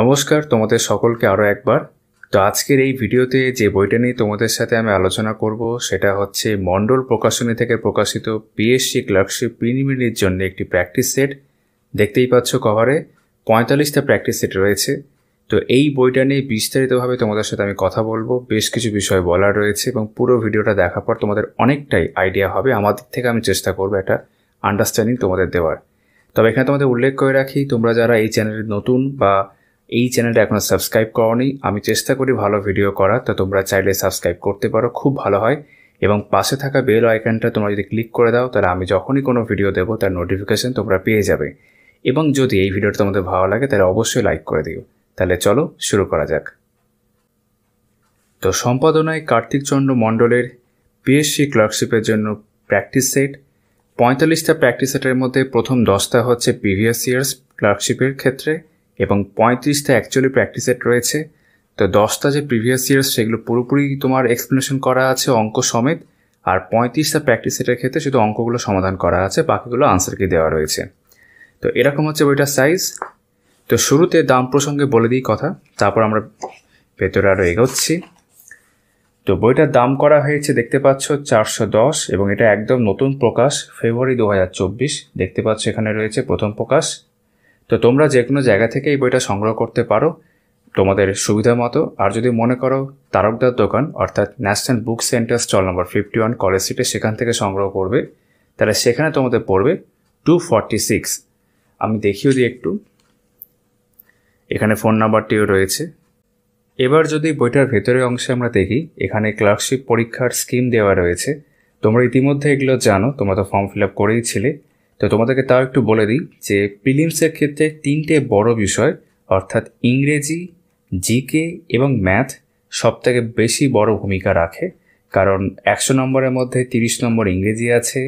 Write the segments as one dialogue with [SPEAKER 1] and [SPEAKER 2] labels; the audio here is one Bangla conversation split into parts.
[SPEAKER 1] নমস্কার তোমাদের সকলকে আরও একবার তো আজকের এই ভিডিওতে যে বইটা নিয়ে তোমাদের সাথে আমি আলোচনা করব সেটা হচ্ছে মণ্ডল প্রকাশনী থেকে প্রকাশিত পিএসসি ক্লার্কশিপ প্রিনিমিনির জন্য একটি প্র্যাকটিস সেট দেখতেই পাচ্ছ কভারে পঁয়তাল্লিশটা প্র্যাকটিস সেট রয়েছে তো এই বইটা নিয়ে বিস্তারিতভাবে তোমাদের সাথে আমি কথা বলবো বেশ কিছু বিষয় বলার রয়েছে এবং পুরো ভিডিওটা দেখার পর তোমাদের অনেকটাই আইডিয়া হবে আমাদের থেকে আমি চেষ্টা করবো একটা আন্ডারস্ট্যান্ডিং তোমাদের দেওয়ার তবে এখানে তোমাদের উল্লেখ করে রাখি তোমরা যারা এই চ্যানেলে নতুন বা এই চ্যানেলটা এখনও সাবস্ক্রাইব করনি আমি চেষ্টা করি ভালো ভিডিও করা তো তোমরা চাইলে সাবস্ক্রাইব করতে পারো খুব ভালো হয় এবং পাশে থাকা বেল আইকনটা তোমরা যদি ক্লিক করে দাও তাহলে আমি যখনই কোনো ভিডিও দেবো তার নোটিফিকেশান তোমরা পেয়ে যাবে এবং যদি এই ভিডিওটা তোমাদের ভালো লাগে তাহলে অবশ্যই লাইক করে দিও তাহলে চলো শুরু করা যাক তো সম্পাদনায় কার্তিকচন্দ্র মণ্ডলের পিএসসি ক্লার্কশিপের জন্য প্র্যাকটিস সেট পঁয়তাল্লিশটা প্র্যাকটিস সেটের মধ্যে প্রথম দশটা হচ্ছে প্রিভিয়াস ইয়ার্স ক্লার্কশিপের ক্ষেত্রে এবং পঁয়ত্রিশটা অ্যাকচুয়ালি প্র্যাকটিস সেট রয়েছে তো দশটা যে প্রিভিয়াস ইয়ার্স সেগুলো পুরোপুরি তোমার এক্সপ্লেনেশন করা আছে অঙ্ক সমেত আর পঁয়ত্রিশটা প্র্যাকটিস সেটের ক্ষেত্রে শুধু অঙ্কগুলো সমাধান করা আছে বাকিগুলো আনসারকে দেওয়া রয়েছে তো এরকম হচ্ছে বইটার সাইজ তো শুরুতে দাম প্রসঙ্গে বলে দিই কথা তারপর আমরা ভেতরে আরও এগোচ্ছি তো বইটার দাম করা হয়েছে দেখতে পাচ্ছ চারশো দশ এবং এটা একদম নতুন প্রকাশ ফেব্রুয়ারি দু দেখতে পাচ্ছ এখানে রয়েছে প্রথম প্রকাশ তো তোমরা যে কোনো জায়গা থেকে এই বইটা সংগ্রহ করতে পারো তোমাদের সুবিধা মতো আর যদি মনে করো তারকদার দোকান অর্থাৎ national book centre stall number fifty one college স্ট্রিটে সেখান থেকে সংগ্রহ করবে তাহলে সেখানে তোমাদের পড়বে টু ফর্টি সিক্স আমি দেখিও দিই একটু এখানে ফোন নাম্বারটিও রয়েছে এবার যদি বইটার ভেতরের অংশে আমরা দেখি এখানে ক্লার্কশিপ পরীক্ষার স্কিম দেওয়া রয়েছে তোমরা ইতিমধ্যে এগুলো জানো তোমরা তো ফর্ম ফিল আপ করেই ছিলে তো তোমাদেরকে তাও একটু বলে দিই যে প্রিলিমসের ক্ষেত্রে তিনটে বড় বিষয় অর্থাৎ ইংরেজি জিকে এবং ম্যাথ সব থেকে বেশি বড় ভূমিকা রাখে কারণ একশো নম্বরের মধ্যে তিরিশ নম্বর ইংরেজি আছে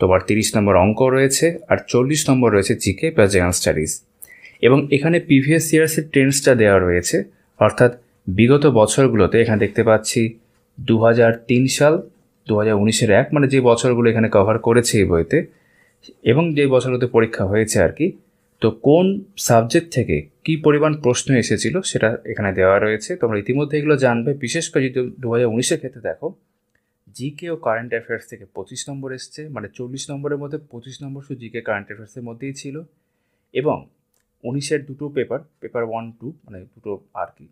[SPEAKER 1] তোমার তিরিশ নম্বর অঙ্ক রয়েছে আর চল্লিশ নম্বর রয়েছে জিকে প্লাস জেনারেল স্টাডিজ এবং এখানে প্রিভিয়াস ইয়ার্সের ট্রেন্ডসটা দেওয়া রয়েছে অর্থাৎ বিগত বছরগুলোতে এখানে দেখতে পাচ্ছি দু সাল দু হাজার উনিশের এক মানে যে বছরগুলো এখানে কভার করেছে এই বইতে এবং যে বছরগুলোতে পরীক্ষা হয়েছে আর কি তো কোন সাবজেক্ট থেকে কি পরিমাণ প্রশ্ন এসেছিল সেটা এখানে দেওয়া রয়েছে তোমরা ইতিমধ্যে এগুলো জানবে বিশেষ করে যদি দু হাজার উনিশের ক্ষেত্রে দেখো জিকে ও কারেন্ট অ্যাফেয়ার্স থেকে পঁচিশ নম্বর এসছে মানে চল্লিশ নম্বরের মধ্যে পঁচিশ নম্বর শুধু জিকে কারেন্ট অ্যাফেয়ার্সের মধ্যেই ছিল এবং উনিশের দুটো পেপার পেপার ওয়ান টু মানে দুটো আর কি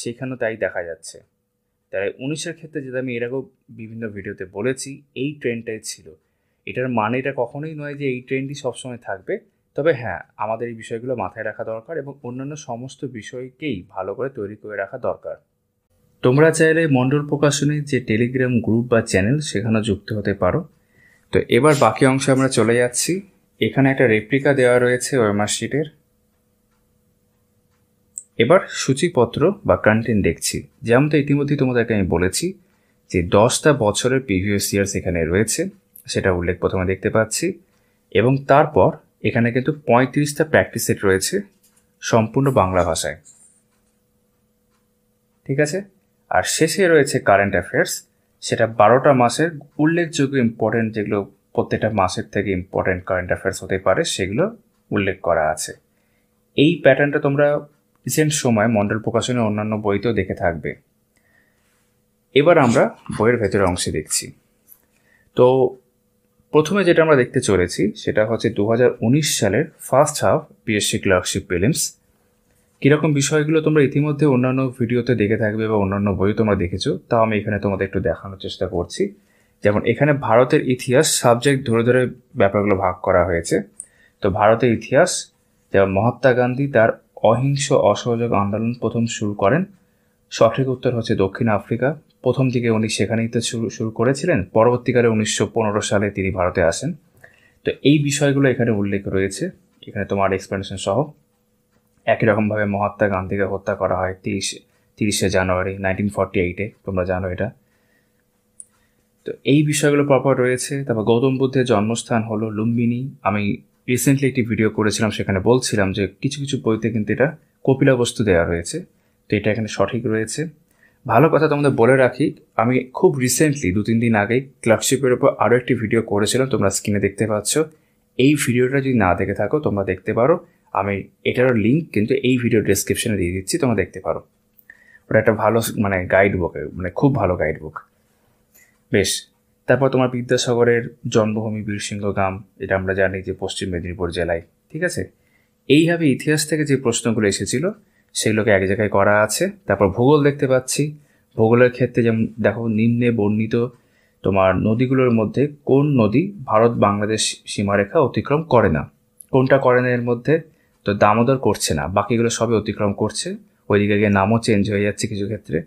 [SPEAKER 1] সেখানেও তাই দেখা যাচ্ছে তাই উনিশের ক্ষেত্রে যেটা আমি এর আগেও বিভিন্ন ভিডিওতে বলেছি এই ট্রেনটাই ছিল এটার মানে এটা কখনোই নয় যে এই ট্রেন্ডই সবসময় থাকবে তবে হ্যাঁ আমাদের এই বিষয়গুলো মাথায় রাখা দরকার এবং অন্যান্য সমস্ত বিষয়কেই ভালো করে তৈরি করে রাখা দরকার তোমরা চাইলে মণ্ডল প্রকাশনীর যে টেলিগ্রাম গ্রুপ বা চ্যানেল সেখানে যুক্ত হতে পারো তো এবার বাকি অংশে আমরা চলে যাচ্ছি এখানে একটা রেপ্লিকা দেওয়া রয়েছে ওয়েমারশিটের এবার সূচিপত্র বা কন্টেন্ট দেখছি যেমন তো ইতিমধ্যেই তোমাদেরকে আমি বলেছি যে দশটা বছরের প্রিভিয়াস ইয়ার্স এখানে রয়েছে সেটা উল্লেখ প্রথমে দেখতে পাচ্ছি এবং তারপর এখানে কিন্তু পঁয়ত্রিশটা প্র্যাকটিস সেট রয়েছে সম্পূর্ণ বাংলা ভাষায় ঠিক আছে আর শেষে রয়েছে কারেন্ট অ্যাফেয়ার্স সেটা বারোটা মাসের উল্লেখযোগ্য ইম্পর্টেন্ট যেগুলো প্রত্যেকটা মাসের থেকে ইম্পর্টেন্ট কারেন্ট অ্যাফেয়ার্স হতে পারে সেগুলো উল্লেখ করা আছে এই প্যাটার্নটা তোমরা রিসেন্ট সময় মণ্ডল প্রকাশনের অন্যান্য বইতেও দেখে থাকবে এবার আমরা বইয়ের ভেতরের অংশে দেখছি তো প্রথমে যেটা আমরা দেখতে চলেছি সেটা হচ্ছে দু সালের first half PSC clerkship prelims কীরকম বিষয়গুলো তোমরা ইতিমধ্যে অন্যান্য ভিডিওতে দেখে থাকবে বা অন্যান্য বইও তোমরা দেখেছো তাও আমি এখানে তোমাদের একটু দেখানোর চেষ্টা করছি যেমন এখানে ভারতের ইতিহাস সাবজেক্ট ধরে ধরে ব্যাপারগুলো ভাগ করা হয়েছে তো ভারতের ইতিহাস যেমন মহাত্মা গান্ধী তার অহিংস অসহযোগ আন্দোলন প্রথম শুরু করেন সঠিক উত্তর হচ্ছে দক্ষিণ আফ্রিকা প্রথম দিকে উনি সেখানেই তো শুরু শুরু করেছিলেন পরবর্তীকালে উনিশশো সালে তিনি ভারতে আসেন তো এই বিষয়গুলো এখানে উল্লেখ রয়েছে এখানে তোমার এক্সপ্লেনেশন সহ একই রকমভাবে মহাত্মা গান্ধীকে হত্যা করা হয় তিরিশে তিরিশে জানুয়ারি নাইনটিন ফর্টি এইটে তোমরা জানো এটা তো এই বিষয়গুলো পরপর রয়েছে তারপর গৌতম বুদ্ধের জন্মস্থান হলো লুম্বিনী আমি রিসেন্টলি একটি ভিডিও করেছিলাম সেখানে বলছিলাম যে কিছু কিছু বইতে কিন্তু এটা কপিলাবস্তু দেওয়া রয়েছে তো এটা এখানে সঠিক রয়েছে ভালো কথা তোমাদের বলে রাখি আমি খুব রিসেন্টলি দু তিন দিন আগেই ক্লাবশিপের ওপর আরও একটি ভিডিও করেছিলাম তোমরা স্ক্রিনে দেখতে পাচ্ছ এই ভিডিওটা যদি না দেখে থাকো তোমরা দেখতে পারো আমি এটারও লিঙ্ক কিন্তু এই ভিডিও ডিসক্রিপশনে দিয়ে দিচ্ছি তোমরা দেখতে পারো ওটা একটা ভালো মানে গাইড বুক মানে খুব ভালো গাইড বুক বেশ তারপর তোমার বিদ্যাসাগরের জন্মভূমি বীরসিংহ গ্রাম এটা আমরা জানি যে পশ্চিম মেদিনীপুর জেলায় ঠিক আছে এইভাবে ইতিহাস থেকে যে প্রশ্নগুলো এসেছিলো সেগুলোকে এক জায়গায় করা আছে তারপর ভূগোল দেখতে পাচ্ছি ভূগোলের ক্ষেত্রে যেমন দেখো নিম্নে বর্ণিত তোমার নদীগুলোর মধ্যে কোন নদী ভারত বাংলাদেশ সীমারেখা অতিক্রম করে না কোনটা করে না এর মধ্যে তো দামোদর করছে না বাকিগুলো সবই অতিক্রম করছে ওইদিকে গিয়ে নামও চেঞ্জ হয়ে যাচ্ছে কিছু ক্ষেত্রে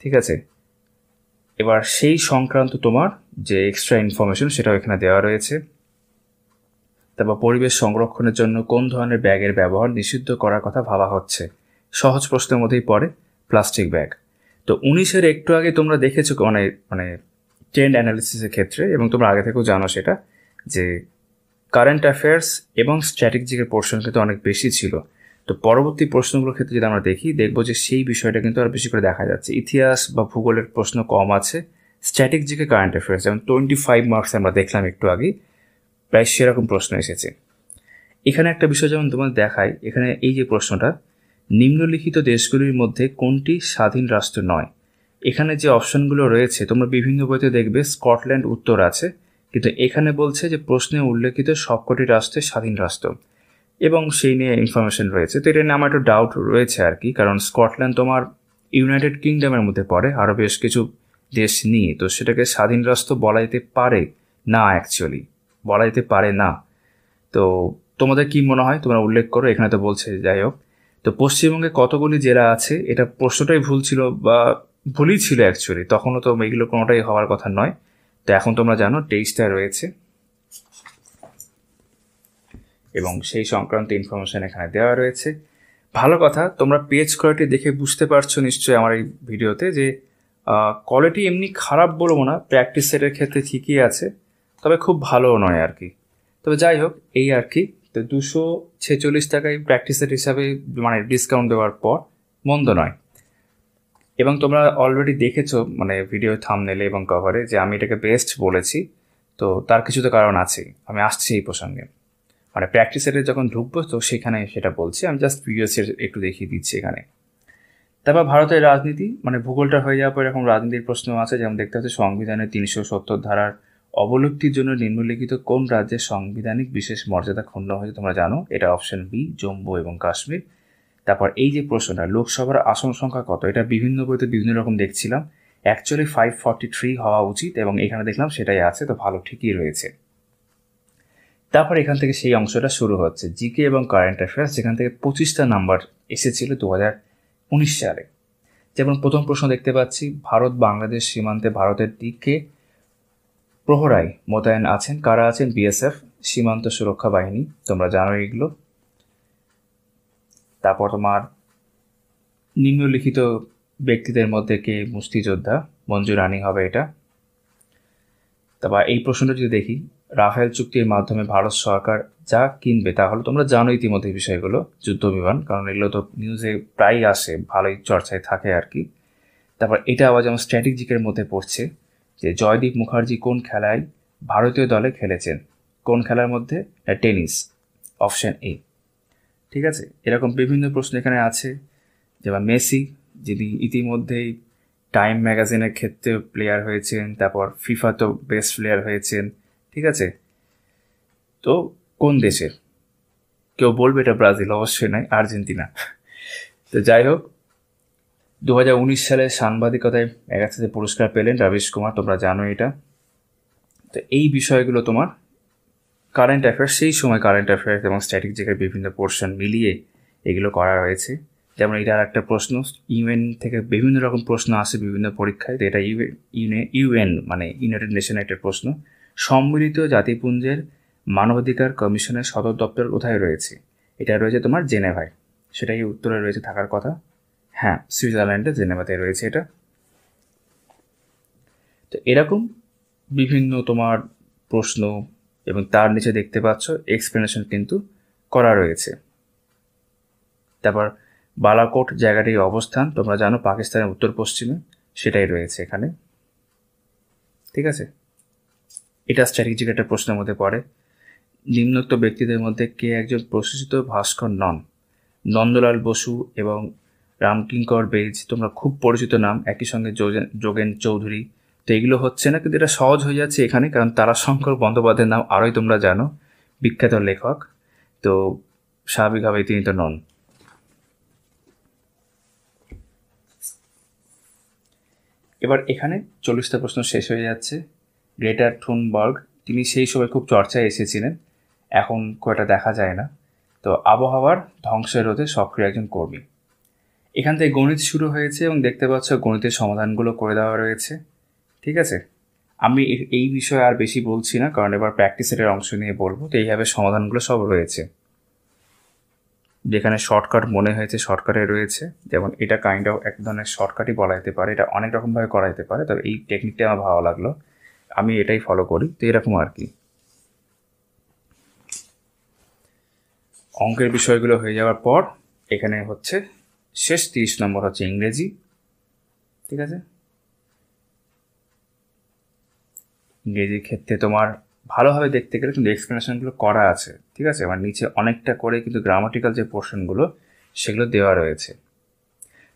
[SPEAKER 1] ঠিক আছে এবার সেই সংক্রান্ত তোমার যে এক্সট্রা ইনফরমেশন সেটাও এখানে দেওয়া রয়েছে তারপর পরিবেশ সংরক্ষণের জন্য কোন ধরনের ব্যাগের ব্যবহার নিষিদ্ধ করার কথা ভাবা হচ্ছে সহজ প্রশ্নের মধ্যেই পড়ে প্লাস্টিক ব্যাগ তো উনিশের একটু আগে তোমরা দেখেছো মানে মানে ট্রেন্ড অ্যানালিসিসের ক্ষেত্রে এবং তোমরা আগে থেকেও জানো সেটা যে কারেন্ট অ্যাফেয়ার্স এবং স্ট্র্যাটেজিকের পোর্শন কিন্তু অনেক বেশি ছিল তো পরবর্তী প্রশ্নগুলোর ক্ষেত্রে যদি আমরা দেখি দেখবো যে সেই বিষয়টা কিন্তু আর বেশি করে দেখা যাচ্ছে ইতিহাস বা ভূগোলের প্রশ্ন কম আছে স্ট্র্যাটেজিকে কারেন্ট অ্যাফেয়ার্স যেমন টোয়েন্টি ফাইভ মার্কস আমরা দেখলাম একটু আগে প্রায় সেরকম প্রশ্ন এসেছে এখানে একটা বিষয় যেমন তোমাদের দেখায় এখানে এই যে প্রশ্নটা নিম্নলিখিত দেশগুলির মধ্যে কোনটি স্বাধীন রাষ্ট্র নয় এখানে যে অপশনগুলো রয়েছে তোমরা বিভিন্ন বইতে দেখবে স্কটল্যান্ড উত্তর আছে কিন্তু এখানে বলছে যে প্রশ্নে উল্লেখিত সবকটি রাষ্ট্রে স্বাধীন রাষ্ট্র এবং সেই নিয়ে ইনফরমেশন রয়েছে তো এটা নিয়ে আমার একটু ডাউট রয়েছে আর কি কারণ স্কটল্যান্ড তোমার ইউনাইটেড কিংডমের মধ্যে পড়ে আরও বেশ কিছু দেশ নিয়ে তো সেটাকে স্বাধীন রাষ্ট্র বলা যেতে পারে না অ্যাকচুয়ালি বলা যেতে পারে না তো তোমাদের কি মনে হয় তোমরা উল্লেখ করো এখানে তো বলছে যাই হোক তো পশ্চিমবঙ্গে কতগুলি জেলা আছে এটা প্রশ্নটাই ভুল ছিল বা ভুলই ছিল অ্যাকচুয়ালি তখনও তো এগুলো কোনোটাই হওয়ার কথা নয় তো এখন তোমরা জানো তেইশটা রয়েছে এবং সেই সংক্রান্ত ইনফরমেশান এখানে দেওয়া রয়েছে ভালো কথা তোমরা পেজ কোয়ালিটি দেখে বুঝতে পারছো নিশ্চয়ই আমার এই ভিডিওতে যে কোয়ালিটি এমনি খারাপ বলবো না প্র্যাকটিস সেটের ক্ষেত্রে ঠিকই আছে তবে খুব ভালোও নয় আর কি তবে যাই হোক এই আর কি তো দুশো ছেচল্লিশ টাকায় প্র্যাকটিসের হিসাবে মানে ডিসকাউন্ট দেওয়ার পর মন্দ নয় এবং তোমরা অলরেডি দেখেছো মানে ভিডিও থামনেলে এবং কভারে যে আমি এটাকে বেস্ট বলেছি তো তার কিছু তো কারণ আছে আমি আসছি এই প্রসঙ্গে মানে প্র্যাকটিসের যখন ঢুকবো তো সেখানে সেটা বলছি আমি জাস্ট প্রিভিয়াসের একটু দেখিয়ে দিচ্ছি এখানে তারপর ভারতের রাজনীতি মানে ভূগোলটা হয়ে যাওয়ার পর এরকম রাজনীতির প্রশ্ন আছে যেমন দেখতে হচ্ছে সংবিধানের তিনশো সত্তর ধারার অবলুপ্তির জন্য নিম্নলিখিত কোন রাজ্যের সাংবিধানিক বিশেষ মর্যাদা ক্ষুণ্ণ হয়েছে তোমরা জানো এটা অপশন বি জম্মু এবং কাশ্মীর তারপর এই যে প্রশ্নটা লোকসভার আসন সংখ্যা কত এটা বিভিন্ন বইতে বিভিন্ন রকম দেখছিলাম অ্যাকচুয়ালি ফাইভ ফর্টি থ্রি হওয়া উচিত এবং এখানে দেখলাম সেটাই আছে তো ভালো ঠিকই রয়েছে তারপর এখান থেকে সেই অংশটা শুরু হচ্ছে জিকে এবং কারেন্ট অ্যাফেয়ার্স যেখান থেকে পঁচিশটা নাম্বার এসেছিল দু হাজার উনিশ সালে যেমন প্রথম প্রশ্ন দেখতে পাচ্ছি ভারত বাংলাদেশ সীমান্তে ভারতের দিকে প্রহরায় মোতায়েন আছেন কারা আছেন বিএসএফ সীমান্ত সুরক্ষা বাহিনী তোমরা জানো এগুলো তারপর তোমার নিম্নলিখিত ব্যক্তিদের মধ্যে কে মুষ্টিযোদ্ধা মঞ্জু রানী হবে এটা তারপর এই প্রশ্নটা যদি দেখি রাফেল চুক্তির মাধ্যমে ভারত সরকার যা কিনবে তাহলে তোমরা জানো ইতিমধ্যে বিষয়গুলো যুদ্ধ বিমান কারণ এগুলো তো নিউজে প্রায়ই আসে ভালোই চর্চায় থাকে আর কি তারপর এটা আবার যেমন স্ট্র্যাটেজিকের মধ্যে পড়ছে যে জয়দীপ মুখার্জি কোন খেলায় ভারতীয় দলে খেলেছেন কোন খেলার মধ্যে হ্যাঁ, টেনিস অপশান এ ঠিক আছে এরকম বিভিন্ন প্রশ্ন এখানে আছে যেমন মেসি যিনি ইতিমধ্যেই টাইম ম্যাগাজিনের ক্ষেত্রে প্লেয়ার হয়েছেন তারপর ফিফা তো বেস্ট প্লেয়ার হয়েছেন ঠিক আছে তো কোন দেশের কেউ বলবে এটা ব্রাজিল অবশ্যই নয় আর্জেন্টিনা তো যাই হোক দু সালে সাংবাদিকতায় একাধারে পুরস্কার পেলেন রাবিশ কুমার তোমরা জানো এটা তো এই বিষয়গুলো তোমার কারেন্ট অ্যাফেয়ার্স সেই সময় কারেন্ট অ্যাফেয়ার্স এবং স্ট্র্যাটেজিকের বিভিন্ন পোর্শন মিলিয়ে এগুলো করা হয়েছে যেমন এটা একটা প্রশ্ন ইউএন থেকে বিভিন্ন রকম প্রশ্ন আসে বিভিন্ন পরীক্ষায় তো এটা ইউএন ইউএন মানে ইউনাইটেড নেশনের একটা প্রশ্ন সম্মিলিত জাতিপুঞ্জের মানবাধিকার কমিশনের সদর দপ্তর কোথায় রয়েছে এটা রয়েছে তোমার জেনেভায় সেটাই উত্তরে রয়েছে থাকার কথা হ্যাঁ সুইজারল্যান্ডে জেনেভাতে রয়েছে এটা তো এরকম বিভিন্ন তোমার প্রশ্ন এবং তার নিচে দেখতে পাচ্ছ এক্সপ্লেনেশন কিন্তু করা রয়েছে তারপর বালাকোট জায়গাটির অবস্থান তোমরা জানো পাকিস্তানের উত্তর পশ্চিমে সেটাই রয়েছে এখানে ঠিক আছে এটা স্ট্র্যাটেজিক একটা প্রশ্নের মধ্যে পড়ে নিম্নোক্ত ব্যক্তিদের মধ্যে কে একজন প্রশিক্ষিত ভাস্কর নন নন্দলাল বসু এবং রামকিঙ্কর বেজ তোমরা খুব পরিচিত নাম একই সঙ্গে যোগেন চৌধুরী তো এগুলো হচ্ছে না কিন্তু এটা সহজ হয়ে যাচ্ছে এখানে কারণ তারাশঙ্কর বন্দ্যোপাধ্যায়ের নাম আরোই তোমরা জানো বিখ্যাত লেখক তো স্বাভাবিকভাবেই তিনি তো নন এবার এখানে চল্লিশটা প্রশ্ন শেষ হয়ে যাচ্ছে গ্রেটার থুনবার্গ তিনি সেই সময় খুব চর্চায় এসেছিলেন এখন কয়টা দেখা যায় না তো আবহাওয়ার ধ্বংসের রোধে সক্রিয় একজন কর্মী এখান থেকে গণিত শুরু হয়েছে এবং দেখতে পাচ্ছ গণিতের সমাধানগুলো করে দেওয়া রয়েছে ঠিক আছে আমি এই বিষয়ে আর বেশি বলছি না কারণ এবার প্র্যাকটিস অংশ নিয়ে বলবো তো এইভাবে সমাধানগুলো সব রয়েছে যেখানে শর্টকাট মনে হয়েছে শর্টকাটে রয়েছে যেমন এটা কাইন্ড অফ এক ধরনের শর্টকাটই বলা যেতে পারে এটা অনেক রকমভাবে করা যেতে পারে তবে এই টেকনিকটা আমার ভালো লাগলো আমি এটাই ফলো করি তো এরকম আর কি অঙ্কের বিষয়গুলো হয়ে যাওয়ার পর এখানে হচ্ছে শেষ তিরিশ নম্বর হচ্ছে ইংরেজি ঠিক আছে ইংরেজির ক্ষেত্রে তোমার ভালোভাবে দেখতে গেলে কিন্তু এক্সপ্লেনেশনগুলো করা আছে ঠিক আছে এবার নিচে অনেকটা করে কিন্তু গ্রামাটিক্যাল যে পোর্শনগুলো সেগুলো দেওয়া রয়েছে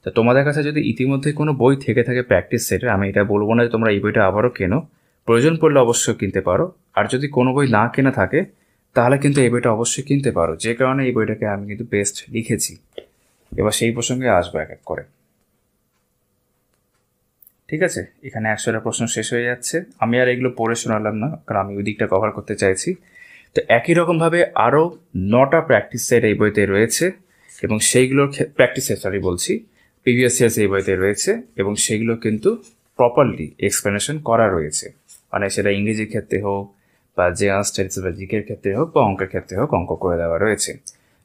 [SPEAKER 1] তো তোমাদের কাছে যদি ইতিমধ্যে কোনো বই থেকে থাকে প্র্যাকটিস সেটের আমি এটা বলবো না যে তোমরা এই বইটা আবারও কেনো প্রয়োজন পড়লে অবশ্যই কিনতে পারো আর যদি কোনো বই না কেনা থাকে তাহলে কিন্তু এই বইটা অবশ্যই কিনতে পারো যে কারণে এই বইটাকে আমি কিন্তু বেস্ট লিখেছি এবার সেই প্রসঙ্গে আসবো এক এক করে ঠিক আছে এখানে একশোটা প্রশ্ন শেষ হয়ে যাচ্ছে আমি আর এগুলো পড়ে শোনালাম না কারণ আমি ওই দিকটা কভার করতে চাইছি তো একই রকমভাবে আরও নটা প্র্যাকটিস সেট এই বইতে রয়েছে এবং সেইগুলোর প্র্যাকটিস সেট সরি বলছি প্রিভিয়াস ইয়ার্স এই বইতে রয়েছে এবং সেগুলো কিন্তু প্রপারলি এক্সপ্লেনেশন করা রয়েছে মানে সেটা ইংরেজির ক্ষেত্রে হোক বা জেনারেল স্টাডিজ বা জিকের ক্ষেত্রে হোক বা অঙ্কের ক্ষেত্রে হোক অঙ্ক করে দেওয়া রয়েছে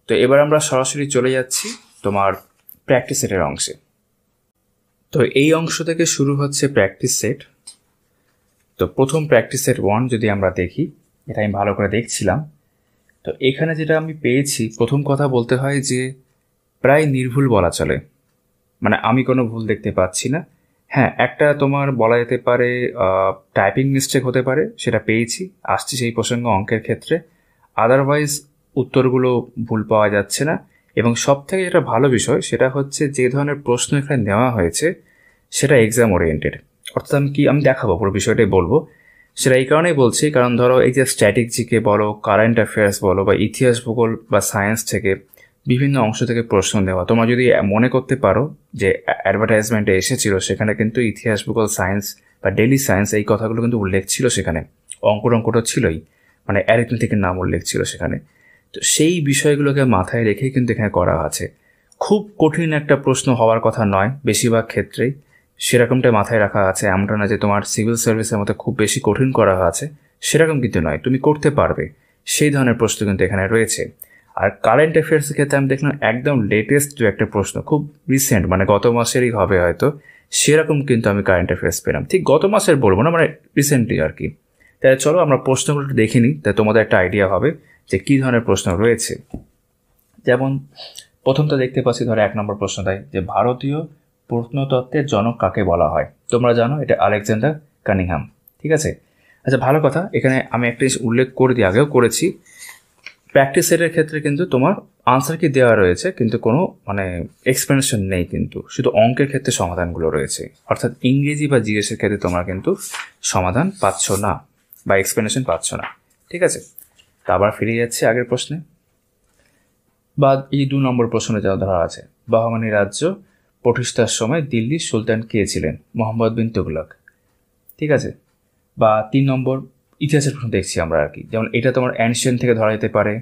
[SPEAKER 1] তো এবার আমরা সরাসরি চলে যাচ্ছি তোমার প্র্যাকটিস সেটের অংশে তো এই অংশ থেকে শুরু হচ্ছে প্র্যাকটিস সেট তো প্রথম প্র্যাকটিস সেট ওয়ান যদি আমরা দেখি এটা আমি ভালো করে দেখছিলাম তো এখানে যেটা আমি পেয়েছি প্রথম কথা বলতে হয় যে প্রায় নির্ভুল বলা চলে মানে আমি কোনো ভুল দেখতে পাচ্ছি না হ্যাঁ একটা তোমার বলা যেতে পারে টাইপিং মিস্টেক হতে পারে সেটা পেয়েছি আসছি সেই প্রসঙ্গ অঙ্কের ক্ষেত্রে আদারওয়াইজ উত্তরগুলো ভুল পাওয়া যাচ্ছে না এবং থেকে যেটা ভালো বিষয় সেটা হচ্ছে যে ধরনের প্রশ্ন এখানে নেওয়া হয়েছে সেটা এক্সাম ওরিয়েন্টেড অর্থাৎ আমি কি আমি দেখাবো পুরো বিষয়টাই বলবো সেটা এই কারণেই বলছি কারণ ধরো এই যে স্ট্র্যাটেজিকে বলো কারেন্ট অ্যাফেয়ার্স বলো বা ইতিহাস ভূগোল বা সায়েন্স থেকে বিভিন্ন অংশ থেকে প্রশ্ন দেওয়া তোমরা যদি মনে করতে পারো যে অ্যাডভার্টাইজমেন্টে এসেছিল সেখানে কিন্তু ইতিহাস ভূগোল সায়েন্স বা ডেলি সায়েন্স এই কথাগুলো কিন্তু উল্লেখ ছিল সেখানে অঙ্ক অঙ্কটা ছিলই মানে অ্যারিথমেটিকের নাম উল্লেখ ছিল সেখানে তো সেই বিষয়গুলোকে মাথায় রেখে কিন্তু এখানে করা আছে খুব কঠিন একটা প্রশ্ন হওয়ার কথা নয় বেশিরভাগ ক্ষেত্রেই সেরকমটা মাথায় রাখা আছে এমনটা না যে তোমার সিভিল সার্ভিসের মতো খুব বেশি কঠিন করা আছে সেরকম কিন্তু নয় তুমি করতে পারবে সেই ধরনের প্রশ্ন কিন্তু এখানে রয়েছে আর কারেন্ট অ্যাফেয়ার্সের ক্ষেত্রে আমি দেখলাম একদম লেটেস্ট দু একটা প্রশ্ন খুব রিসেন্ট মানে গত মাসেরই হবে হয়তো সেরকম কিন্তু আমি কারেন্ট অ্যাফেয়ার্স পেলাম ঠিক গত মাসের বলবো না মানে রিসেন্টলি আর কি তাহলে চলো আমরা প্রশ্নগুলো দেখিনি নিই তাহলে তোমাদের একটা আইডিয়া হবে যে কী ধরনের প্রশ্ন রয়েছে যেমন প্রথমটা দেখতে পাচ্ছি ধরো এক নম্বর প্রশ্নটাই যে ভারতীয় প্রত্নতত্ত্বের জনক কাকে বলা হয় তোমরা জানো এটা আলেকজান্ডার কানিংহাম ঠিক আছে আচ্ছা ভালো কথা এখানে আমি একটা উল্লেখ করে দিই আগেও করেছি প্র্যাকটিস সেটের ক্ষেত্রে কিন্তু তোমার আনসার কি দেওয়া রয়েছে কিন্তু কোনো মানে এক্সপ্লেনেশন নেই কিন্তু শুধু অঙ্কের ক্ষেত্রে সমাধানগুলো রয়েছে অর্থাৎ ইংরেজি বা জিএসের ক্ষেত্রে তোমরা কিন্তু সমাধান পাচ্ছ না বা এক্সপ্লেনেশন পাচ্ছ না ঠিক আছে তো আবার ফিরে যাচ্ছে আগের প্রশ্নে বা এই দু নম্বর প্রশ্নে যা ধরা আছে বাহমানি রাজ্য প্রতিষ্ঠার সময় দিল্লির সুলতান কে ছিলেন মোহাম্মদ বিন তুগলক ঠিক আছে বা তিন নম্বর ইতিহাসের প্রশ্ন দেখছি আমরা আর কি যেমন এটা তোমার অ্যানশিয়ান থেকে ধরা যেতে পারে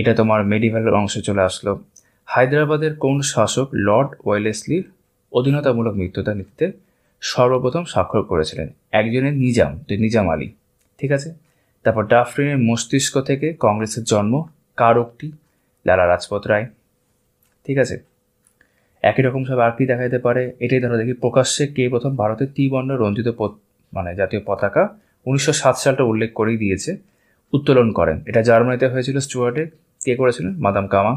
[SPEAKER 1] এটা তোমার মেডিভ্যালের অংশে চলে আসলো হায়দ্রাবাদের কোন শাসক লর্ড ওয়েলেসলির অধীনতামূলক মৃত্যুতা নীতিতে সর্বপ্রথম স্বাক্ষর করেছিলেন একজনের নিজাম নিজাম আলী ঠিক আছে তারপর ডাফরিনের মস্তিষ্ক থেকে কংগ্রেসের জন্ম কারকটি লালা রাজপথ রায় ঠিক আছে একই রকম সব আর কি দেখাইতে পারে এটাই ধরো দেখি প্রকাশ্যে কে প্রথম ভারতের ত্রিবর্ণ রঞ্জিত মানে জাতীয় পতাকা উনিশশো সাত সালটা উল্লেখ করেই দিয়েছে উত্তোলন করেন এটা জার্মানিতে হয়েছিল স্টুয়ার্টে কে করেছিলেন মাদাম কামা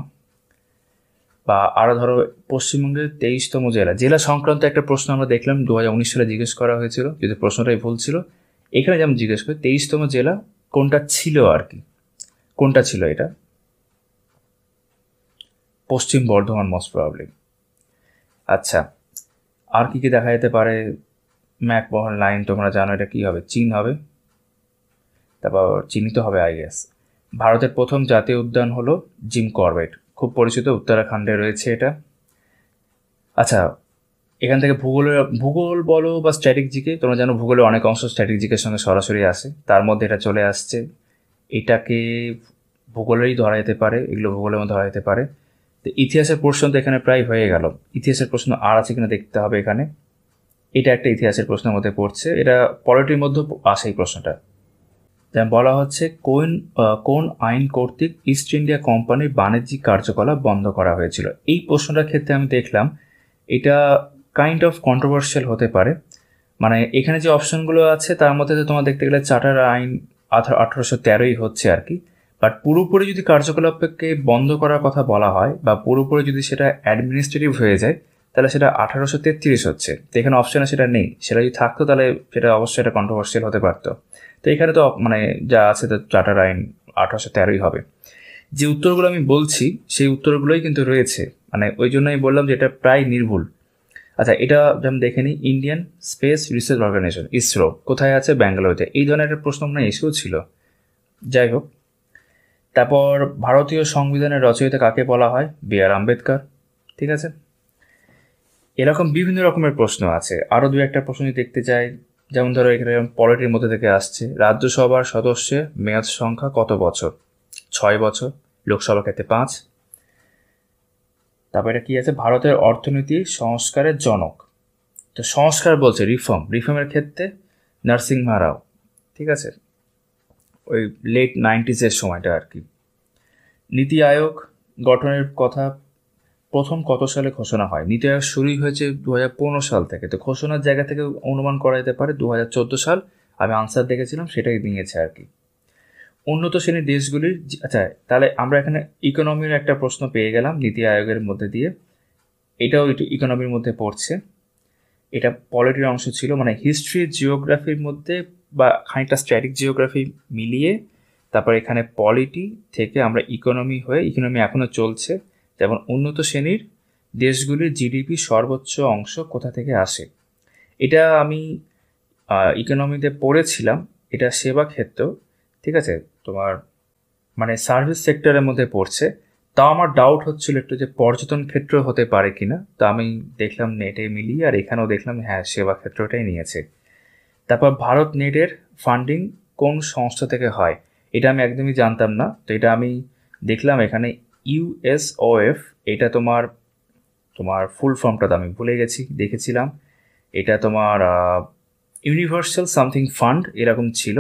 [SPEAKER 1] বা আরও ধরো পশ্চিমবঙ্গের তেইশতম জেলা জেলা সংক্রান্ত একটা প্রশ্ন আমরা দেখলাম দু হাজার সালে জিজ্ঞেস করা হয়েছিল যদি প্রশ্নটাই ভুল ছিল এখানে যেমন জিজ্ঞেস করে তেইশতম জেলা কোনটা ছিল আর কি কোনটা ছিল এটা পশ্চিম বর্ধমান মোস্ট প্রবলি আচ্ছা আর কি কি দেখা যেতে পারে ম্যাকমোহন লাইন তোমরা জানো এটা কি হবে চীন হবে তারপর চিহ্নিত হবে আই ভারতের প্রথম জাতীয় উদ্যান হলো জিম করবেট খুব পরিচিত উত্তরাখণ্ডে রয়েছে এটা আচ্ছা এখান থেকে ভূগোলের ভূগোল বলো বা স্ট্র্যাটিক জিকে তোমরা জানো ভূগোলে অনেক অংশ স্ট্র্যাটিক জিকের সঙ্গে সরাসরি আসে তার মধ্যে এটা চলে আসছে এটাকে ভূগোলেরই ধরা যেতে পারে এগুলো ভূগোলের মধ্যে ধরা যেতে পারে তো ইতিহাসের প্রশ্ন তো এখানে প্রায় হয়ে গেল ইতিহাসের প্রশ্ন আর আছে কিনা দেখতে হবে এখানে এটা একটা ইতিহাসের প্রশ্নের মধ্যে পড়ছে এটা পলিটির মধ্যে আসে এই প্রশ্নটা বলা হচ্ছে কোন কোন আইন কর্তৃক ইস্ট ইন্ডিয়া কোম্পানির বাণিজ্যিক কার্যকলাপ বন্ধ করা হয়েছিল এই প্রশ্নটার ক্ষেত্রে আমি দেখলাম এটা কাইন্ড অফ কন্ট্রোভার্সিয়াল হতে পারে মানে এখানে যে অপশনগুলো আছে তার মধ্যে তো তোমার দেখতে গেলে চার্টার আইন আঠারোশো তেরোই হচ্ছে আর কি বাট পুরোপুরি যদি কার্যকলাপকে বন্ধ করার কথা বলা হয় বা পুরোপুরি যদি সেটা অ্যাডমিনিস্ট্রেটিভ হয়ে যায় তাহলে সেটা আঠারোশো তেত্রিশ হচ্ছে তো এখানে অপশানে সেটা নেই সেটা যদি থাকতো তাহলে সেটা অবশ্যই এটা কন্ট্রোভার্সিয়াল হতে পারতো তো এখানে তো মানে যা আছে তো চার্টার আইন আঠারোশো তেরোই হবে যে উত্তরগুলো আমি বলছি সেই উত্তরগুলোই কিন্তু রয়েছে মানে ওই জন্য আমি বললাম যে এটা প্রায় নির্ভুল আচ্ছা এটা আমি দেখে নিই Indian Space Research Organisation ISRO কোথায় আছে ব্যাঙ্গালোরতে এই ধরনের একটা প্রশ্ন আপনার এসেও ছিল যাই হোক তারপর ভারতীয় সংবিধানের রচয়িতা কাকে বলা হয় বি আর আম্বেদকর ঠিক আছে এরকম বিভিন্ন রকমের প্রশ্ন আছে আরও দু একটা প্রশ্ন দেখতে চাই যেমন ধরো এখানে পলিটির মধ্যে থেকে আসছে রাজ্যসভার সদস্যের মেয়াদ সংখ্যা কত বছর ছয় বছর লোকসভার ক্ষেত্রে পাঁচ তারপর এটা কী আছে ভারতের অর্থনীতি সংস্কারের জনক তো সংস্কার বলছে রিফর্ম রিফর্মের ক্ষেত্রে নারসিংহা রাও ঠিক আছে ওই লেট নাইনটিসের সময়টা আর কি নীতি আয়োগ গঠনের কথা প্রথম কত সালে ঘোষণা হয় নীতি আয়োগ শুরুই হয়েছে দু সাল থেকে তো ঘোষণার জায়গা থেকে অনুমান করা যেতে পারে দু সাল আমি আনসার দেখেছিলাম সেটাই দিয়েছে আর কি উন্নত শ্রেণীর দেশগুলির আচ্ছা তাহলে আমরা এখানে ইকোনমির একটা প্রশ্ন পেয়ে গেলাম নীতি আয়োগের মধ্যে দিয়ে এটাও একটু ইকোনমির মধ্যে পড়ছে এটা পলিটির অংশ ছিল মানে হিস্ট্রি জিওগ্রাফির মধ্যে বা খানিকটা স্ট্যাটিক জিওগ্রাফি মিলিয়ে তারপর এখানে পলিটি থেকে আমরা ইকোনমি হয়ে ইকোনমি এখনও চলছে যেমন উন্নত শ্রেণীর দেশগুলির জিডিপি সর্বোচ্চ অংশ কোথা থেকে আসে এটা আমি ইকোনমিতে পড়েছিলাম এটা সেবা ক্ষেত্র ঠিক আছে তোমার মানে সার্ভিস সেক্টরের মধ্যে পড়ছে তাও আমার ডাউট হচ্ছিল একটু যে পর্যটন ক্ষেত্র হতে পারে কি না তা আমি দেখলাম নেটে মিলিয়ে আর এখানেও দেখলাম হ্যাঁ সেবা ক্ষেত্রটাই নিয়েছে তারপর ভারত নেটের ফান্ডিং কোন সংস্থা থেকে হয় এটা আমি একদমই জানতাম না তো এটা আমি দেখলাম এখানে ইউএসওএফ এটা তোমার তোমার ফুল ফর্মটা আমি ভুলে গেছি দেখেছিলাম এটা তোমার ইউনিভার্সাল সামথিং ফান্ড এরকম ছিল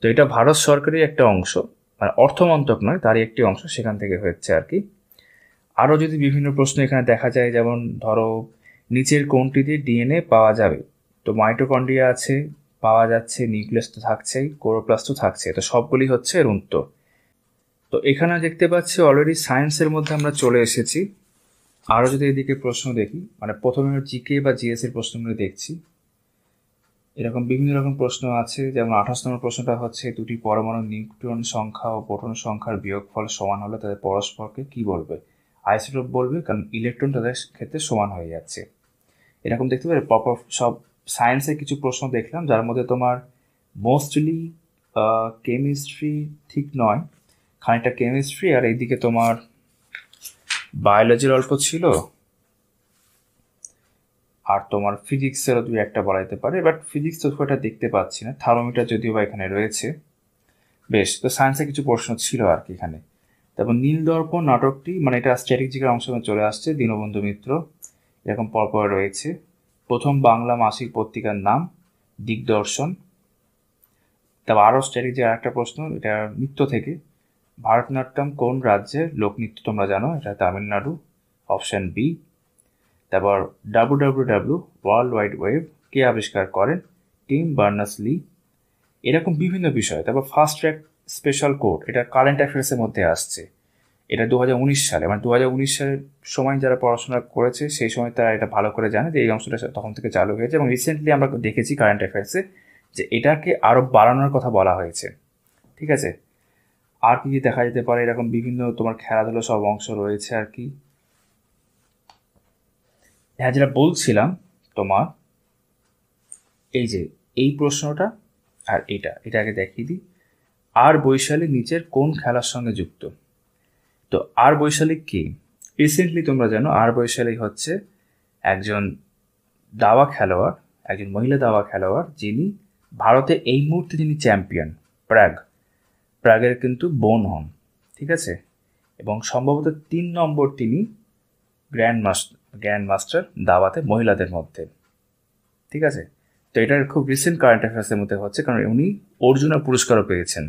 [SPEAKER 1] তো এটা ভারত সরকারের একটা অংশ মানে অর্থমন্ত্রক নয় তারই একটি অংশ সেখান থেকে হয়েছে আর কি আরও যদি বিভিন্ন প্রশ্ন এখানে দেখা যায় যেমন ধরো নিচের কোনটিতে ডিএনএ পাওয়া যাবে তো মাইটোকন্ডিয়া আছে পাওয়া যাচ্ছে নিউক্লিয়াস তো থাকছেই কোরোপ্লাস তো থাকছে তো সবগুলি হচ্ছে এর উত্তর তো এখানে দেখতে পাচ্ছি অলরেডি সায়েন্সের মধ্যে আমরা চলে এসেছি আরও যদি এদিকে প্রশ্ন দেখি মানে প্রথমে জিকে বা জিএস এর প্রশ্নগুলো দেখছি এরকম বিভিন্ন রকম প্রশ্ন আছে যেমন আঠাশ নম্বর প্রশ্নটা হচ্ছে দুটি পরমাণু নিউট্রন সংখ্যা ও প্রোটন সংখ্যার বিয়োগফল সমান হলে তাদের পরস্পরকে কি বলবে আইসোটোপ বলবে কারণ ইলেকট্রন তাদের ক্ষেত্রে সমান হয়ে যাচ্ছে এরকম দেখতে পারে প্রপার সব সায়েন্সের কিছু প্রশ্ন দেখলাম যার মধ্যে তোমার মোস্টলি কেমিস্ট্রি ঠিক নয় খানিকটা কেমিস্ট্রি আর এইদিকে তোমার বায়োলজির অল্প ছিল আর তোমার ফিজিক্সেরও দুই একটা বাড়াইতে পারে বাট ফিজিক্স তো একটা দেখতে পাচ্ছি না থার্মোমিটার যদিও বা এখানে রয়েছে বেশ তো সায়েন্সে কিছু প্রশ্ন ছিল আর কি এখানে তারপর নীলদর্পণ নাটকটি মানে এটা স্ট্র্যাটেজিকের অংশ চলে আসছে দীনবন্ধু মিত্র এরকম পরপর রয়েছে প্রথম বাংলা মাসিক পত্রিকার নাম দিগদর্শন তারপর আরও স্ট্র্যাটেজির আরেকটা প্রশ্ন এটা নৃত্য থেকে ভারতনাট্যম কোন রাজ্যের লোকনৃত্য তোমরা জানো এটা তামিলনাড়ু অপশান বি তারপর W W W world wide web কে আবিষ্কার করেন টিম বার্নার্স লি এরকম বিভিন্ন বিষয় তারপর ফাস্ট ট্র্যাক স্পেশাল কোর্ট এটা কারেন্ট অ্যাফেয়ার্সের মধ্যে আসছে এটা দু সালে মানে দু সালের সময় যারা পড়াশোনা করেছে সেই সময় তারা এটা ভালো করে জানে যে এই অংশটা তখন থেকে চালু হয়েছে এবং রিসেন্টলি আমরা দেখেছি কারেন্ট অ্যাফেয়ার্সে যে এটাকে আরও বাড়ানোর কথা বলা হয়েছে ঠিক আছে আর কি দেখা যেতে পারে এরকম বিভিন্ন তোমার খেলাধুলো সব অংশ রয়েছে আর কি হ্যাঁ যেটা বলছিলাম তোমার এই যে এই প্রশ্নটা আর এটা এটা আগে দেখিয়ে দিই আর বৈশালী নিচের কোন খেলার সঙ্গে যুক্ত তো আর বৈশালী কে রিসেন্টলি তোমরা জানো আর বৈশালী হচ্ছে একজন দাওয়া খেলোয়াড় একজন মহিলা দাওয়া খেলোয়াড় যিনি ভারতে এই মুহূর্তে যিনি চ্যাম্পিয়ন প্রাগ প্রাগের কিন্তু বোন হন ঠিক আছে এবং সম্ভবত তিন নম্বর তিনি গ্র্যান্ড মাস্টার গ্র্যান্ড মাস্টার দাবাতে মহিলাদের মধ্যে ঠিক আছে তো এটার খুব রিসেন্ট কারেন্ট অ্যাফেয়ার্সের মধ্যে হচ্ছে কারণ উনি অর্জুনা পুরস্কারও পেয়েছেন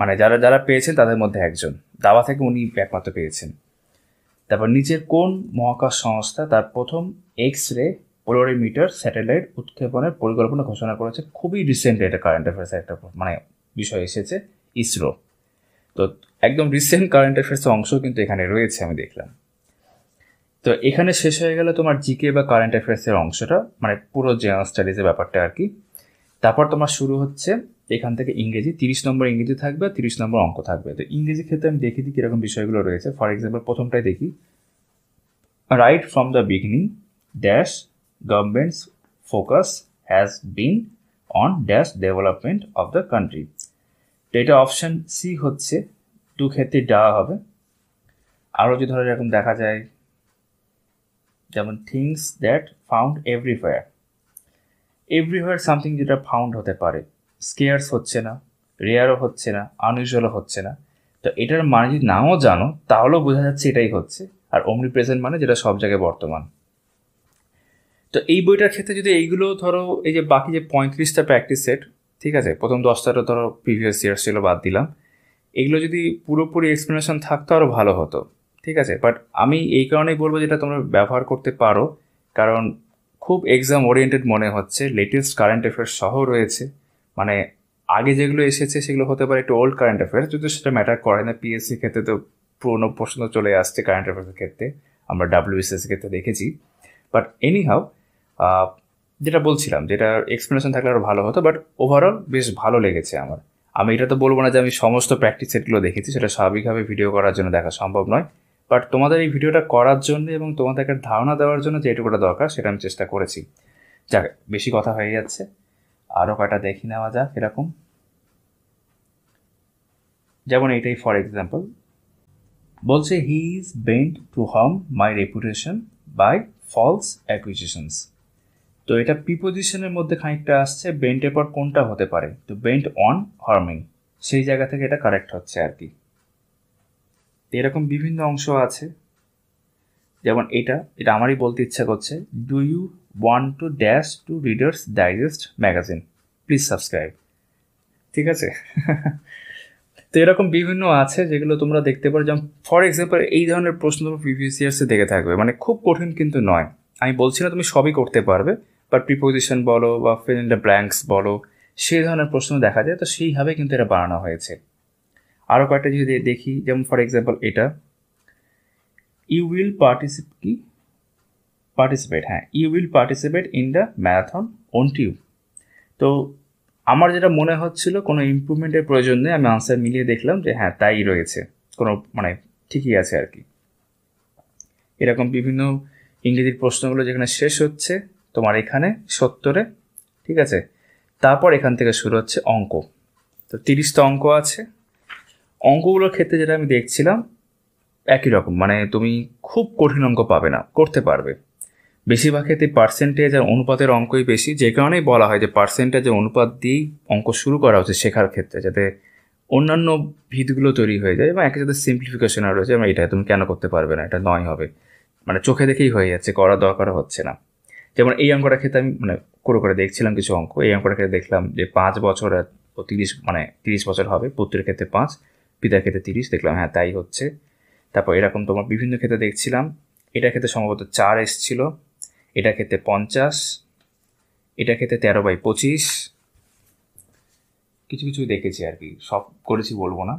[SPEAKER 1] মানে যারা যারা পেয়েছেন তাদের মধ্যে একজন দাওয়া থেকে উনি একমাত্র পেয়েছেন তারপর নিচের কোন মহাকাশ সংস্থা তার প্রথম এক্স রে পোলোরিমিটার স্যাটেলাইট উৎক্ষেপণের পরিকল্পনা ঘোষণা করেছে খুবই রিসেন্ট এটা কারেন্ট অ্যাফেয়ার্সের একটা মানে বিষয় এসেছে ইসরো তো একদম রিসেন্ট কারেন্ট অ্যাফেয়ার্সের অংশ কিন্তু এখানে রয়েছে আমি দেখলাম তো এখানে শেষ হয়ে গেল তোমার জিকে বা কারেন্ট অ্যাফেয়ার্সের অংশটা মানে পুরো জেনারেল স্টাডিজের ব্যাপারটা আর কি তারপর তোমার শুরু হচ্ছে এখান থেকে ইংরেজি তিরিশ নম্বর ইংরেজি থাকবে আর তিরিশ নম্বর অঙ্ক থাকবে তো ইংরেজি ক্ষেত্রে আমি দেখে দিই কীরকম বিষয়গুলো রয়েছে ফর এক্সাম্পল প্রথমটাই দেখি right from the beginning dash governments focus has been on dash development of the country তো এটা অপশান সি হচ্ছে দু ক্ষেত্রে দেওয়া হবে আরও যদি ধরো এরকম দেখা যায় যেমন things that found everywhere everywhere something যেটা ফাউন্ড হতে পারে স্কেয়ার্স হচ্ছে না রেয়ারও হচ্ছে না আনইউজুয়ালও হচ্ছে না তো এটার মানে যদি নাও জানো তাহলেও বোঝা যাচ্ছে এটাই হচ্ছে আর অমনি প্রেজেন্ট মানে যেটা সব জায়গায় বর্তমান তো এই বইটার ক্ষেত্রে যদি এইগুলো ধরো এই যে বাকি যে পঁয়ত্রিশটা প্র্যাকটিস সেট ঠিক আছে প্রথম দশটাটা ধরো প্রিভিয়াস ইয়ার ছিল বাদ দিলাম এগুলো যদি পুরোপুরি এক্সপ্লেনেশন থাকতো আরও ভালো হতো ঠিক আছে বাট আমি এই কারণেই বলবো যেটা তোমরা ব্যবহার করতে পারো কারণ খুব এক্সাম ওরিয়েন্টেড মনে হচ্ছে লেটেস্ট কারেন্ট অ্যাফেয়ার্স সহ রয়েছে মানে আগে যেগুলো এসেছে সেগুলো হতে পারে একটু ওল্ড কারেন্ট অ্যাফেয়ার্স যদি সেটা ম্যাটার করে না পিএসসি ক্ষেত্রে তো পুরনো প্রশ্ন চলে আসছে কারেন্ট অ্যাফেয়ার্সের ক্ষেত্রে আমরা ডাব্লিউএসএস ক্ষেত্রে দেখেছি বাট এনি হাউ যেটা বলছিলাম যেটা এক্সপ্লেনেশন থাকলে আরও ভালো হতো বাট ওভারঅল বেশ ভালো লেগেছে আমার আমি এটা তো বলবো না যে আমি সমস্ত প্র্যাকটিস সেটগুলো দেখেছি সেটা স্বাভাবিকভাবে ভিডিও করার জন্য দেখা সম্ভব নয় বাট তোমাদের এই ভিডিওটা করার জন্য এবং তোমাদেরকে ধারণা দেওয়ার জন্য যেটুকুটা দরকার সেটা আমি চেষ্টা করেছি যাক বেশি কথা হয়ে যাচ্ছে আরও কয়টা দেখি নেওয়া যাক এরকম যেমন এইটাই ফর এক্সাম্পল বলছে he is bend to harm my reputation by false acquisitions তো এটা প্রিপোজিশনের মধ্যে খানিকটা আসছে বেন্টের পর কোনটা হতে পারে তো বেন্ট অন হার্মিং সেই জায়গা থেকে এটা কারেক্ট হচ্ছে আর কি তো এরকম বিভিন্ন অংশ আছে যেমন এটা এটা আমারই বলতে ইচ্ছা করছে do you want to dash to Reader's Digest magazine please subscribe ঠিক আছে তো এরকম বিভিন্ন আছে যেগুলো তোমরা দেখতে পারো যেমন ফর এক্সাম্পল এই ধরনের প্রশ্ন তোমরা প্রিভিয়াস ইয়ার্সে দেখে থাকবে মানে খুব কঠিন কিন্তু নয় আমি বলছি না তুমি সবই করতে পারবে বাট প্রিপোজিশন বলো বা ফিল ইন দ্য ব্ল্যাঙ্কস বলো সেই ধরনের প্রশ্ন দেখা যায় তো সেইভাবে কিন্তু এটা বানানো হয়েছে আরও কয়েকটা যদি দেখি যেমন ফর এক্সাম্পল এটা ইউ উইল পার্টিসিপ কি পার্টিসিপেট হ্যাঁ you will participate in the marathon on two তো আমার যেটা মনে হচ্ছিল কোনো ইম্প্রুভমেন্টের প্রয়োজন নেই আমি আনসার মিলিয়ে দেখলাম যে হ্যাঁ তাই রয়েছে কোনো মানে ঠিকই আছে আর কি এরকম বিভিন্ন ইংরেজির প্রশ্নগুলো যেখানে শেষ হচ্ছে তোমার এখানে সত্তরে ঠিক আছে তারপর এখান থেকে শুরু হচ্ছে অঙ্ক তো তিরিশটা অঙ্ক আছে অঙ্কগুলোর ক্ষেত্রে যেটা আমি দেখছিলাম একই রকম মানে তুমি খুব কঠিন অঙ্ক পাবে না করতে পারবে বেশিরভাগ ক্ষেত্রে পার্সেন্টেজ আর অনুপাতের অঙ্কই বেশি যে কারণেই বলা হয় যে পার্সেন্টেজ অনুপাত দিয়েই অঙ্ক শুরু করা হচ্ছে শেখার ক্ষেত্রে যাতে অন্যান্য ভিতগুলো তৈরি হয়ে যায় এবং একই সাথে সিম্পলিফিকেশন আর রয়েছে এটা তুমি কেন করতে পারবে না এটা নয় হবে মানে চোখে দেখেই হয়ে যাচ্ছে করা দরকার হচ্ছে না যেমন এই অঙ্কটার ক্ষেত্রে আমি মানে করে করে দেখছিলাম কিছু অঙ্ক এই অঙ্কটার ক্ষেত্রে দেখলাম যে পাঁচ বছর তিরিশ মানে তিরিশ বছর হবে পুত্রের ক্ষেত্রে পাঁচ পিতা খেতে তিরিশ দেখলাম হ্যাঁ তাই হচ্ছে তারপর এরকম তোমার বিভিন্ন খেতে দেখছিলাম এটা খেতে সম্ভবত চার এসছিল এটা খেতে পঞ্চাশ এটা খেতে তেরো বাই পঁচিশ কিছু কিছু দেখেছি আর কি সব করেছি বলবো না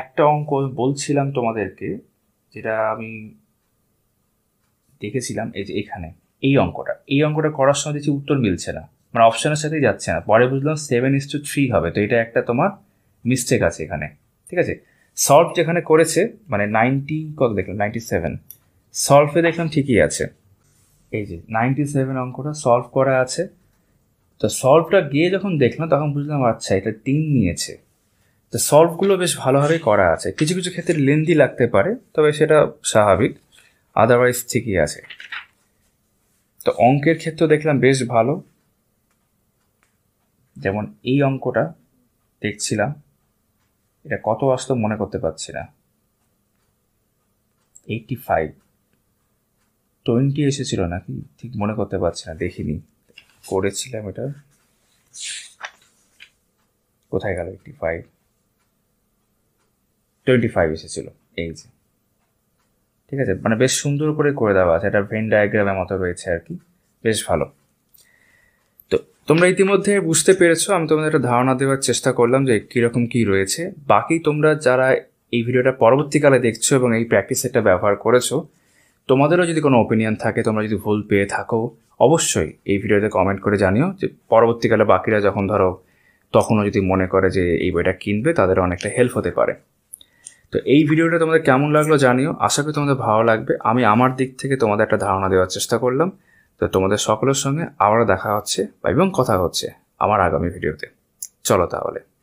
[SPEAKER 1] একটা অঙ্ক বলছিলাম তোমাদেরকে যেটা আমি দেখেছিলাম এই যে এখানে এই অঙ্কটা এই অঙ্কটা করার সময় দেখছি উত্তর মিলছে না মানে অপশনের সাথেই যাচ্ছে না পরে বুঝলাম সেভেন ইস টু থ্রি হবে তো এটা একটা তোমার মিস্টেক আছে এখানে ঠিক আছে সলভ যেখানে করেছে মানে নাইনটি কত দেখলাম নাইনটি সেভেন সলভে দেখলাম ঠিকই আছে এই যে নাইনটি সেভেন অঙ্কটা সলভ করা আছে তো সলভটা গিয়ে যখন দেখলাম তখন বুঝলাম আচ্ছা এটা তিন নিয়েছে তো সলভগুলো বেশ ভালোভাবেই করা আছে কিছু কিছু ক্ষেত্রে লেন্দি লাগতে পারে তবে সেটা স্বাভাবিক আদারওয়াইজ ঠিকই আছে তো অঙ্কের ক্ষেত্রে দেখলাম বেশ ভালো যেমন এই অঙ্কটা দেখছিলাম এটা কত আসতো মনে করতে পারছি না এইটটি ফাইভ টোয়েন্টি এসেছিল নাকি ঠিক মনে করতে পারছি না দেখিনি করেছিলাম এটা কোথায় গেল এইটটি ফাইভ টোয়েন্টি ফাইভ এসেছিল এই যে ঠিক আছে মানে বেশ সুন্দর করে করে দেওয়া আছে এটা ভেন ডায়াগ্রামের মতো রয়েছে আর কি বেশ ভালো তোমরা ইতিমধ্যে বুঝতে পেরেছো আমি তোমাদের একটা ধারণা দেওয়ার চেষ্টা করলাম যে কীরকম কী রয়েছে বাকি তোমরা যারা এই ভিডিওটা পরবর্তীকালে দেখছো এবং এই প্র্যাকটিস সেটটা ব্যবহার করেছো তোমাদেরও যদি কোনো ওপিনিয়ন থাকে তোমরা যদি ভুল পেয়ে থাকো অবশ্যই এই ভিডিওতে কমেন্ট করে জানিও যে পরবর্তীকালে বাকিরা যখন ধরো তখনও যদি মনে করে যে এই বইটা কিনবে তাদের অনেকটা হেল্প হতে পারে তো এই ভিডিওটা তোমাদের কেমন লাগলো জানিও আশা করি তোমাদের ভালো লাগবে আমি আমার দিক থেকে তোমাদের একটা ধারণা দেওয়ার চেষ্টা করলাম তো তোমাদের সকলের সঙ্গে আবারও দেখা হচ্ছে এবং কথা হচ্ছে আমার আগামী ভিডিওতে চলো তাহলে